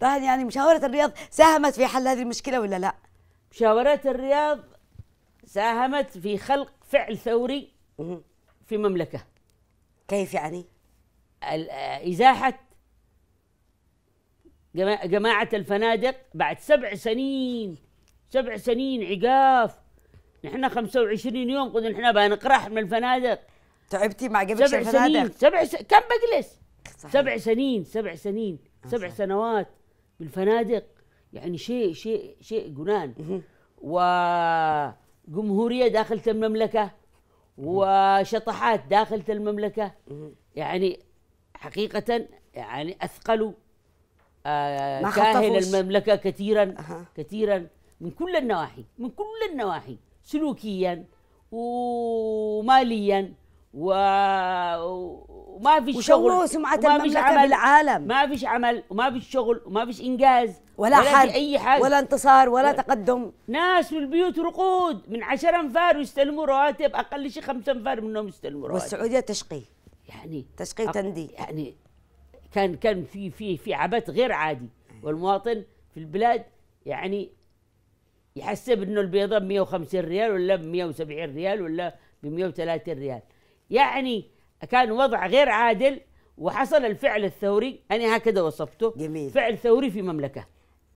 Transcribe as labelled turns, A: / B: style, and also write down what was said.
A: طبعا يعني مشاورة الرياض ساهمت في حل هذه المشكلة ولا لا؟ مشاورات الرياض ساهمت في خلق فعل ثوري في المملكة كيف يعني؟ إزاحة جماعة الفنادق بعد سبع سنين سبع سنين عقاف نحن 25 يوم قلنا نحن بنقرح من الفنادق تعبتي مع عجبتش الفنادق سبع سنين سبع س... كم بجلس؟ صحيح. سبع سنين سبع سنين آه، سبع سنوات بالفنادق يعني شيء شيء شيء جنان وجمهوريه داخله المملكه وشطحات داخله المملكه يعني حقيقه يعني اثقلوا آه كاهل المملكه كثيرا كثيرا من كل النواحي من كل النواحي سلوكيا وماليا و وما فيش شغل وما المملكة عمل بالعالم ما فيش عمل وما فيش شغل وما فيش إنجاز ولا, ولا حد أي حاجة ولا انتصار ولا, ولا تقدم ناس من البيوت رقود من 10 أنفار ويستلموا رواتب أقل شيء 5 أنفار منهم يستلموا رواتب والسعودية تشقي يعني تشقي تندي يعني كان كان في في في عبث غير عادي والمواطن في البلاد يعني يحسب انه البيضه ب 150 ريال ولا ب 170 ريال ولا ب 130 ريال يعني كان وضع غير عادل وحصل الفعل الثوري أنا هكذا وصفته جميل. فعل ثوري في مملكة